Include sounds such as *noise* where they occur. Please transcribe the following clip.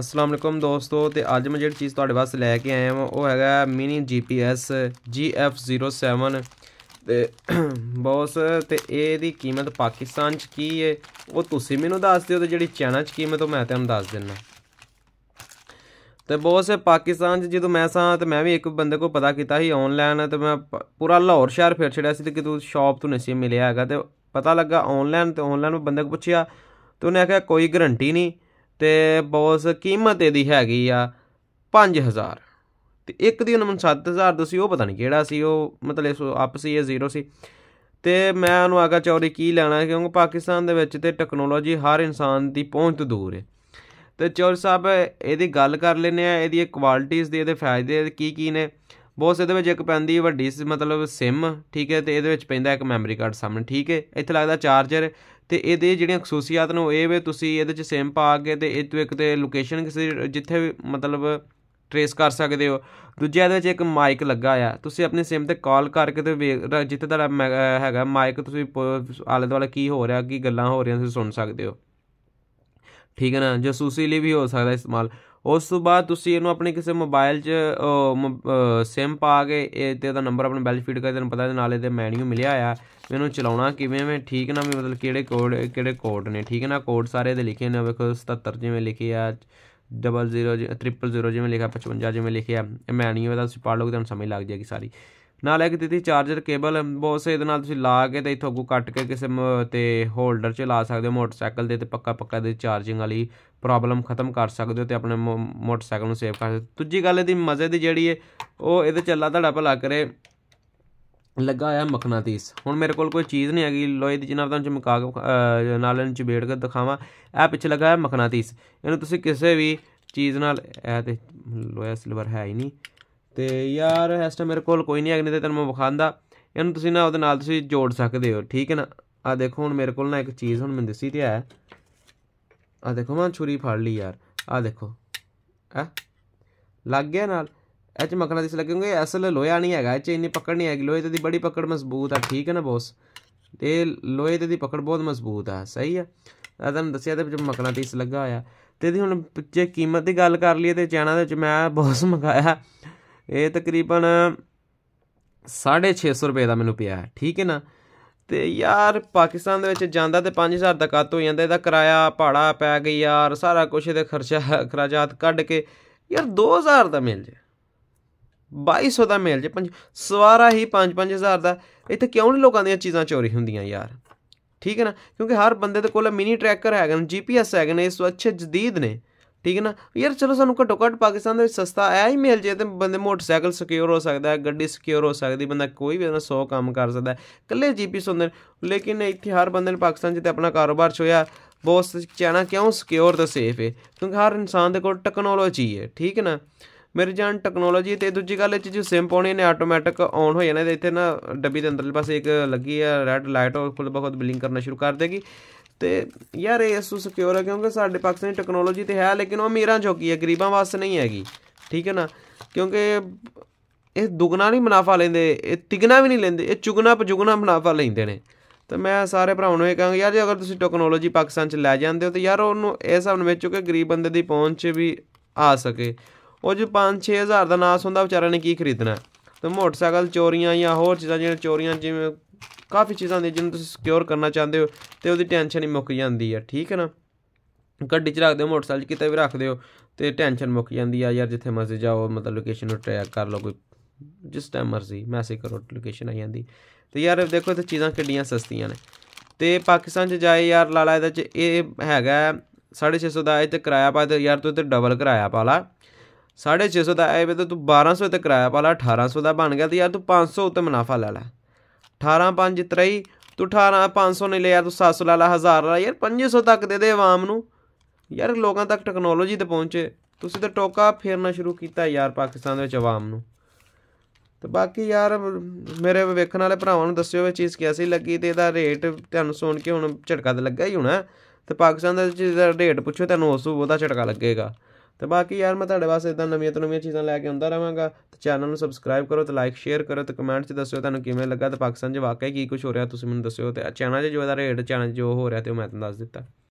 ਅਸਲਾਮ ਅਲੈਕਮ ਦੋਸਤੋ ਤੇ ਅੱਜ ਮੈਂ ਜਿਹੜੀ ਚੀਜ਼ ਤੁਹਾਡੇ ਵਾਸਤੇ ਲੈ ਕੇ ਆਇਆ ਹਾਂ ਉਹ ਹੈਗਾ ਮਿਨੀ ਜੀਪੀਐਸ GF07 ਤੇ *clears throat* ਬੌਸ ਤੇ ਇਹਦੀ ਕੀਮਤ ਪਾਕਿਸਤਾਨ 'ਚ ਕੀ ਹੈ ਉਹ ਤੁਸੀਂ ਮੈਨੂੰ ਦੱਸ ਦਿਓ ਤੇ ਜਿਹੜੀ ਚਾਈਨਾ 'ਚ ਕੀਮਤ ਉਹ ਮੈਂ ਤੁਹਾਨੂੰ ਦੱਸ ਦਿੰਨਾ ਤੇ ਬੌਸ ਪਾਕਿਸਤਾਨ 'ਚ ਜਦੋਂ ਮੈਂ ਸਾਂ ਤੇ ਮੈਂ ਵੀ ਇੱਕ ਬੰਦੇ ਕੋਲ ਪਤਾ ਕੀਤਾ ਸੀ ਆਨਲਾਈਨ ਤੇ ਮੈਂ ਪੂਰਾ ਲਾਹੌਰ ਸ਼ਹਿਰ ਫਿਰ ਛੜਿਆ ਸੀ ਤੇ ਤੂੰ ਸ਼ਾਪ ਤੋਂ ਨਹੀਂ ਮਿਲਿਆ ਹੈਗਾ ਤੇ ਪਤਾ ਲੱਗਾ ਆਨਲਾਈਨ ਤੇ ਆਨਲਾਈਨ ਮੈਂ ਬੰਦੇ ਕੋਲ ਪੁੱਛਿਆ ਤੇ ਉਹਨੇ ਆਖਿਆ ਕੋਈ ਗਾਰੰਟੀ ਨਹੀਂ ਤੇ ਬੋਸ ਕੀਮਤ ਇਹਦੀ ਹੈਗੀ ਆ 5000 ਤੇ ਇੱਕ ਦੀ ਉਹਨੂੰ 7000 ਦੱਸੀ ਉਹ ਪਤਾ ਨਹੀਂ ਕਿਹੜਾ ਸੀ ਉਹ ਮਤਲਬ ਆਪਸ ਹੀ ਇਹ ਜ਼ੀਰੋ ਸੀ ਤੇ ਮੈਂ ਉਹਨੂੰ ਆਗਾ ਚੌਰੀ ਕੀ ਲੈਣਾ ਕਿਉਂਕਿ ਪਾਕਿਸਤਾਨ ਦੇ ਵਿੱਚ ਤੇ ਟੈਕਨੋਲੋਜੀ ਹਰ ਇਨਸਾਨ ਦੀ ਪਹੁੰਚ ਤੋਂ ਦੂਰ ਹੈ ਤੇ ਚੌਰ ਸਾਹਿਬ ਇਹਦੀ ਗੱਲ ਕਰ ਲੈਨੇ ਆ ਇਹਦੀ ਕੁਆਲਿਟੀਆਂ ਦੇ ਇਹਦੇ ਫਾਇਦੇ ਕੀ ਕੀ ਨੇ ਬੋਸ ਇਹਦੇ ਵਿੱਚ ਇੱਕ ਪੈਂਦੀ ਵੱਡੀ ਮਤਲਬ ਸਿਮ ਠੀਕ ਹੈ ਤੇ ਇਹਦੇ ਵਿੱਚ ਪੈਂਦਾ ਇੱਕ ਮੈਮਰੀ ਕਾਰਡ ਸਾਹਮਣੇ ਠੀਕ ਹੈ ਇੱਥੇ ਲੱਗਦਾ ਚਾਰਜਰ ਤੇ ਇਹਦੇ ਜਿਹੜੀਆਂ ਖਸੂਸੀਅਤ ਨੂੰ ਇਹ ਵੇ ਤੁਸੀਂ ਇਹਦੇ ਚ ਸਿਮ ਪਾ ਕੇ ਤੇ ਇਹ ਤੋਂ ਇੱਕ ਤੇ ਲੋਕੇਸ਼ਨ ਕਿਸੇ ਜਿੱਥੇ ਮਤਲਬ ਟਰੇਸ ਕਰ ਸਕਦੇ ਹੋ ਦੂਜਾ ਇਹਦੇ ਵਿੱਚ ਇੱਕ ਮਾਈਕ ਲੱਗਾ ਆ ਤੁਸੀਂ ਆਪਣੇ ਸਿਮ ਤੇ ਕਾਲ ਕਰਕੇ ਤੇ ਜਿੱਥੇ ਤੁਹਾਡਾ ਹੈਗਾ ਮਾਈਕ ਤੁਸੀਂ ਆਲੇ ਦੁਆਲੇ ਕੀ ਹੋ ਰਿਹਾ ਕੀ ਗੱਲਾਂ ਹੋ ਰਹੀਆਂ ਤੁਸੀਂ ਸੁਣ ਸਕਦੇ ਹੋ ਠੀਕ ਹੈ ਨਾ ਜਸੂਸੀ ਲਈ ਵੀ ਹੋ ਸਕਦਾ ਇਸਤੇਮਾਲ ਉਸ ਤੋਂ ਬਾਅਦ ਤੁਸੀਂ ਇਹਨੂੰ ਆਪਣੇ ਕਿਸੇ ਮੋਬਾਈਲ 'ਚ ਸਿਮ ਪਾ ਕੇ ਇਹ ਤੇ ਉਹਦਾ ਨੰਬਰ ਆਪਣੇ ਬੈਲ ਫੀਡ ਕਰ ਤੁਹਾਨੂੰ ਪਤਾ ਇਹਦੇ ਨਾਲ ਇਹਦੇ ਮੈਨੂ ਮਿਲਿਆ ਆ ਮੈਨੂੰ ਚਲਾਉਣਾ ਕਿਵੇਂ ਮੈਂ ਠੀਕ ਨਾ ਵੀ ਮਤਲਬ ਕਿਹੜੇ ਕੋਡ ਕਿਹੜੇ ਕੋਡ ਨੇ ਠੀਕ ਹੈ ਨਾ ਕੋਡ ਸਾਰੇ ਦੇ ਲਿਖੇ ਨੇ ਵੇਖੋ 77 ਜਿਵੇਂ ਲਿਖੇ ਆ 00 ਜਿਵੇਂ ਲਿਖਿਆ 55 ਜਿਵੇਂ ਲਿਖਿਆ ਮੈਨੂ ਇਹਦਾ ਤੁਸੀਂ ਪੜ ਲਓਗੇ ਤੁਹਾਨੂੰ ਸਮਝ ਲੱਗ ਜਾਏਗੀ ਸਾਰੀ ਨਾਲ ਇੱਕ ਦਿੱਤੀ ਚਾਰਜਰ ਕੇਬਲ ਬਹੁਤ ਸੇ ਇਹਦੇ ਨਾਲ ਤੁਸੀਂ ਲਾ ਕੇ ਤੇ ਇਥੋਂ ਅੱਗੂ ਕੱਟ ਕੇ ਕਿਸੇ ਤੇ ਹੋਲਡਰ 'ਚ ਲਾ ਸਕਦੇ ਹੋ ਮੋਟਰਸਾਈਕਲ ਦੇ ਤੇ ਪੱਕਾ ਪੱਕਾ ਦੇ ਚਾਰਜਿੰਗ ਵਾਲੀ ਪ੍ਰੋਬਲਮ ਖਤਮ ਕਰ ਸਕਦੇ ਹੋ ਤੇ ਆਪਣੇ ਮੋਟਰਸਾਈਕਲ ਨੂੰ ਸੇਵ ਕਰ ਸਕਦੇ ਹੋ ਦੂਜੀ ਗੱਲ ਇਹਦੀ ਮਜ਼ੇ ਦੀ ਜਿਹੜੀ ਹੈ ਉਹ ਇਹਦੇ ਚੱਲਾ ਤੁਹਾਡਾ ਭਲਾ ਕਰੇ ਲੱਗਾ ਆ ਤੀਸ ਹੁਣ ਮੇਰੇ ਕੋਲ ਕੋਈ ਚੀਜ਼ ਨਹੀਂ ਹੈਗੀ ਲੋਹੇ ਦੀ ਜਿਨਾਂ ਤੁਹਾਨੂੰ ਚਮਕਾ ਕੇ ਨਾਲ ਚ ਚਬੇੜ ਕੇ ਦਿਖਾਵਾਂ ਇਹ ਪਿੱਛੇ ਲੱਗਾ ਹੈ ਤੀਸ ਇਹਨੂੰ ਤੁਸੀਂ ਕਿਸੇ ਵੀ ਚੀਜ਼ ਨਾਲ ਇਹ ਤੇ ਲੋਹਾ ਸਿਲਵਰ ਹੈ ਹੀ ਨਹੀਂ ਤੇ ਯਾਰ ਇਸ ਟਾਈਮ ਮੇਰੇ ਕੋਲ ਕੋਈ ਨਹੀਂ ਹੈ ਨਹੀਂ ਤੇ ਤੈਨੂੰ ਮੈਂ ਵਿਖਾਉਂਦਾ ਇਹਨੂੰ ਤੁਸੀਂ ਨਾ ਉਹਦੇ ਨਾਲ ਤੁਸੀਂ ਜੋੜ ਸਕਦੇ ਹੋ ਠੀਕ ਹੈ ਨਾ ਆ ਦੇਖੋ ਹੁਣ ਮੇਰੇ ਕੋਲ ਨਾ ਇੱਕ ਚੀਜ਼ ਹੁਣ ਮੈਂ ਦਿੱਸੀ ਤੇ ਆ ਆ ਦੇਖੋ ਮੈਂ ਛੁਰੀ ਫੜ ਲਈ ਯਾਰ ਆ ਦੇਖੋ ਹੈ ਲੱਗ ਗਿਆ ਨਾਲ ਇਹ ਚ ਮਕਲਾ ਦਿਸ ਲੱਗੂਗੇ ਅਸਲ ਲੋਹਾ ਨਹੀਂ ਹੈਗਾ ਇਹ ਚ ਇੰਨੀ ਪਕੜ ਨਹੀਂ ਹੈਗੀ ਲੋਹੇ ਤੇ ਦੀ ਬੜੀ ਪਕੜ ਮਜ਼ਬੂਤ ਆ ਠੀਕ ਹੈ ਨਾ ਬੋਸ ਤੇ ਲੋਹੇ ਤੇ ਦੀ ਪਕੜ ਬਹੁਤ ਮਜ਼ਬੂਤ ਆ ਸਹੀ ਆ ਆ ਤੁਹਾਨੂੰ ਦੱਸਿਆ ਤੇ ਵਿੱਚ ਮਕਲਾ ਦਿਸ ਲੱਗਾ ਹੋਇਆ ਤੇ ਇਹਦੀ ਹੁਣ ਪਿੱਛੇ ਕੀਮਤ ਦੀ ਗੱਲ ਕਰ ਲਈਏ ਤੇ ਚੈਨਾ ਦੇ ਵਿੱਚ ਮੈਂ ਬੋਸ ਮੰਗਾਇਆ ਇਹ ਤਕਰੀਬਨ 650 ਰੁਪਏ ਦਾ ਮੈਨੂੰ ਪਿਆ ਹੈ ਠੀਕ ਹੈ ਨਾ ਤੇ ਯਾਰ ਪਾਕਿਸਤਾਨ ਦੇ ਵਿੱਚ ਜਾਂਦਾ ਤੇ 5000 ਦਾ ਕੱਤ ਹੋ ਜਾਂਦਾ ਇਹਦਾ ਕਿਰਾਇਆ ਪਾੜਾ ਪੈ ਗਈ ਯਾਰ ਸਾਰਾ ਕੁਝ ਇਹਦੇ ਖਰਚਾ ਖਰਾਜਾਤ ਕੱਢ ਕੇ ਯਾਰ 2000 ਦਾ ਮਿਲ ਜੇ 2200 ਦਾ ਮਿਲ ਜੇ ਪੰਜ ਸਵਾਰਾ ਹੀ 5-5000 ਦਾ ਇੱਥੇ ਕਿਉਂ ਨਹੀਂ ਲੋਕਾਂ ਦੀਆਂ ਚੀਜ਼ਾਂ ਚੋਰੀ ਹੁੰਦੀਆਂ ਯਾਰ ਠੀਕ ਹੈ ਨਾ ਕਿਉਂਕਿ ਹਰ ਬੰਦੇ ਦੇ ਕੋਲ ਮਿਨੀ ਟਰੈਕਰ ਹੈਗੇ ਨੇ ਜੀਪੀਐਸ ਹੈਗੇ ਨੇ ਇਸ ਸਵੱਛ ਜਦੀਦ ਨੇ ਠੀਕ ਹੈ ਨਾ ਯਾਰ ਚਲੋ ਸਾਨੂੰ ਘੱਟੋ ਘੱਟ ਪਾਕਿਸਤਾਨ ਦੇ ਵਿੱਚ ਸਸਤਾ ਆਇਆ ਹੀ ਮਿਲ ਜੇ ਤੇ ਬੰਦੇ ਮੋਟਰਸਾਈਕਲ ਸਿਕਿਉਰ ਹੋ ਸਕਦਾ ਹੈ ਗੱਡੀ ਸਿਕਿਉਰ ਹੋ ਸਕਦੀ ਬੰਦਾ ਕੋਈ ਵੀ ਉਹਨਾਂ 100 ਕੰਮ ਕਰ ਸਕਦਾ ਇਕੱਲੇ ਜੀਪੀ ਸੁੰਦਰ ਲੇਕਿਨ ਇੱਥੇ ਹਰ ਬੰਦੇ ਨੇ ਪਾਕਿਸਤਾਨ ਜਿੱਤੇ ਆਪਣਾ ਕਾਰੋਬਾਰ ਛੋਇਆ ਬਹੁਤ ਚਾਣਾ ਕਿਉਂ ਸਿਕਿਉਰ ਤੇ ਸੇਫ ਹੈ ਕਿਉਂਕਿ ਹਰ ਇਨਸਾਨ ਦੇ ਕੋਲ ਟੈਕਨੋਲੋਜੀ ਹੈ ਠੀਕ ਹੈ ਨਾ ਮੇਰੇ ਜਾਨ ਟੈਕਨੋਲੋਜੀ ਤੇ ਦੂਜੀ ਗੱਲ ਇਹ ਜੋ ਸਿਮ ਪਾਉਣੀ ਨੇ ਆਟੋਮੈਟਿਕ ਆਨ ਹੋ ਜਾਣਾ ਇਹਦੇ ਇੱਥੇ ਨਾ ਡੱਬੀ ਦੇ ਅੰਦਰਲੇ ਪਾਸੇ ਇੱਕ ਲੱਗੀ ਆ ਰੈੱਡ ਲਾਈਟ ਉਹ ਖੁਦ ਬਖੁਦ ਬਲਿੰਕ ਕਰਨਾ ਸ਼ੁਰੂ ਕਰ ਦੇਗੀ ਤੇ ਯਾਰ ਇਹ ਇਸ ਨੂੰ ਸਿਕਿਉਰ ਹੈ ਕਿਉਂਕਿ ਸਾਡੇ ਪਾਕਿਸਤਾਨੀ ਟੈਕਨੋਲੋਜੀ ਤੇ ਹੈ ਲੇਕਿਨ ਉਹ ਅਮੀਰਾਂ ਚੋਕੀ ਹੈ ਗਰੀਬਾਂ ਵਾਸਤੇ ਨਹੀਂ ਹੈਗੀ ਠੀਕ ਹੈ ਨਾ ਕਿਉਂਕਿ ਇਹ ਦੁਗਣਾ ਨਹੀਂ ਮੁਨਾਫਾ ਲੈਂਦੇ ਇਹ ਤਿਗਣਾ ਵੀ ਨਹੀਂ ਲੈਂਦੇ ਇਹ ਚੁਗਣਾ ਪਜੁਗਣਾ ਮੁਨਾਫਾ ਲੈਂਦੇ ਨੇ ਤਾਂ ਮੈਂ ਸਾਰੇ ਭਰਾਵਾਂ ਨੂੰ ਇਹ ਕਹਾਂਗਾ ਯਾਰ ਜੇ ਅਗਰ ਤੁਸੀਂ ਟੈਕਨੋਲੋਜੀ ਪਾਕਿਸਤਾਨ ਚ ਲੈ ਜਾਂਦੇ ਹੋ ਤੇ ਯਾਰ ਉਹਨੂੰ ਇਹ ਸਭ ਨੂੰ ਵੇਚੋ ਕਿ ਗਰੀਬ ਬੰਦੇ ਦੀ ਪਹੁੰਚ ਵੀ ਆ ਸਕੇ ਉਹ ਜੋ 5-6000 ਦਾ ਨਾਸ ਹੁੰਦਾ ਵਿਚਾਰਾ ਨੇ ਕੀ ਖਰੀਦਣਾ ਤੇ ਮੋਟਰਸਾਈਕਲ ਚੋਰੀਆਂ ਜਾਂ ਹੋਰ ਚੀਜ਼ਾਂ ਜਿਹੜੀਆਂ ਚੋਰੀਆਂ ਜਿਵੇਂ ਕਾਫੀ ਚੀਜ਼ਾਂ ਨੇ ਜਿਹਨੂੰ ਤੁਸੀਂ ਸਿਕਿਉਰ ਕਰਨਾ ਚਾਹੁੰਦੇ ਹੋ ਤੇ ਉਹਦੀ ਟੈਨਸ਼ਨ ਹੀ ਮੁੱਕ ਜਾਂਦੀ ਆ ਠੀਕ ਹੈ ਨਾ ਗੱਡੀ 'ਚ ਰੱਖਦੇ ਹੋ ਮੋਟਰਸਾਈਕਲ ਕਿਤੇ ਵੀ ਰੱਖਦੇ ਹੋ ਤੇ ਟੈਨਸ਼ਨ ਮੁੱਕ ਜਾਂਦੀ ਆ ਯਾਰ ਜਿੱਥੇ ਮਰਜ਼ੀ ਜਾਓ ਮਤਲਬ ਲੋਕੇਸ਼ਨ ਨੂੰ ਟਰੈਕ ਕਰ ਲਓ ਕੋਈ ਜਿਸ ਟਾਈਮ ਮਰਜ਼ੀ ਮੈਸੇਜ ਕਰੋ ਲੋਕੇਸ਼ਨ ਆ ਜਾਂਦੀ ਤੇ ਯਾਰ ਦੇਖੋ ਇਹ ਚੀਜ਼ਾਂ ਕਿੱਡੀਆਂ ਸਸਤੀਆਂ ਨੇ ਤੇ ਪਾਕਿਸਤਾਨ 'ਚ ਜਾਏ ਯਾਰ ਲਾਲਾ ਇਹਦੇ 'ਚ ਇਹ ਹੈਗਾ 650 ਦਾ ਇਹ ਤੇ ਕਿਰਾਇਆ ਪਾ ਤੇ ਯਾਰ ਤੂੰ ਤੇ ਡਬਲ ਕਿਰਾਇਆ ਪਾ ਲਾ 650 ਦਾ ਇਹ ਤੇ ਤੂੰ 1200 ਤੇ ਕਿਰਾਇਆ ਪਾ ਲਾ 1800 ਦਾ ਬਣ ਗਿਆ ਤੇ ਯਾਰ ਤੂੰ 500 ਉੱਤੇ ਮੁਨਾਫਾ ਲੈ ਲੈ 18 ਤੂੰ 18500 500 ਲਿਆ ਤੂੰ 700 ਲਾ ਲਾ 1000 ਲਾ ਯਾਰ 500 ਤੱਕ ਦੇ ਦੇ ਆਵਾਮ ਨੂੰ ਯਾਰ ਲੋਕਾਂ ਤੱਕ ਟੈਕਨੋਲੋਜੀ ਤੇ ਪਹੁੰਚੇ ਤੁਸੀਂ ਤਾਂ ਟੋਕਾ ਫੇਰਨਾ ਸ਼ੁਰੂ ਕੀਤਾ ਯਾਰ ਪਾਕਿਸਤਾਨ ਦੇ ਵਿੱਚ ਆਵਾਮ ਨੂੰ ਤੇ ਬਾਕੀ ਯਾਰ ਮੇਰੇ ਵੇਖਣ ਵਾਲੇ ਭਰਾਵਾਂ ਨੂੰ ਦੱਸਿਓ ਇਹ ਚੀਜ਼ ਕਿਵੇਂ ਲੱਗੀ ਤੇ ਇਹਦਾ ਰੇਟ ਤੁਹਾਨੂੰ ਸੁਣ ਕੇ ਹੁਣ ਝਟਕਾ ਤਾਂ ਲੱਗਾ ਹੀ ਹੋਣਾ ਤੇ ਪਾਕਿਸਤਾਨ ਦਾ ਜਿਹੜਾ ਰੇਟ ਪੁੱਛੋ ਤੁਹਾਨੂੰ ਉਸ ਤੋਂ ਬਹੁਤਾ ਝਟਕਾ ਲੱਗੇਗਾ ਤੇ ਬਾਕੀ ਯਾਰ ਮੈਂ ਤੁਹਾਡੇ ਵਾਸਤੇ ਇਦਾਂ ਨਵੀਆਂ ਤੋਂ ਨਵੀਆਂ ਚੀਜ਼ਾਂ ਲੈ ਕੇ ਆਉਂਦਾ ਰਹਾਂਗਾ ਤੇ ਚੈਨਲ ਨੂੰ ਸਬਸਕ੍ਰਾਈਬ ਕਰੋ ਤੇ ਲਾਈਕ ਸ਼ੇਅਰ ਕਰੋ ਤੇ ਕਮੈਂਟ 'ਚ ਦੱਸਿਓ ਤੁਹਾਨੂੰ ਕਿਵੇਂ ਲੱਗਾ ਤੇ ਪਾਕਿਸਤਾਨ 'ਚ ਵਾਕਿਆ ਕੀ ਕੁਝ ਹੋ ਰਿਹਾ ਤੁਸੀਂ ਮੈਨੂੰ ਦੱਸਿਓ ਤੇ ਚੈਨਲ 'ਚ ਜੋ ਦਾ ਰੇਟ ਚੈਨਲ ਜੋ ਹੋ ਰਿਹਾ ਤੇ ਉਹ ਮੈਂ ਤੁਹਾਨੂੰ ਦੱਸ ਦਿੱਤਾ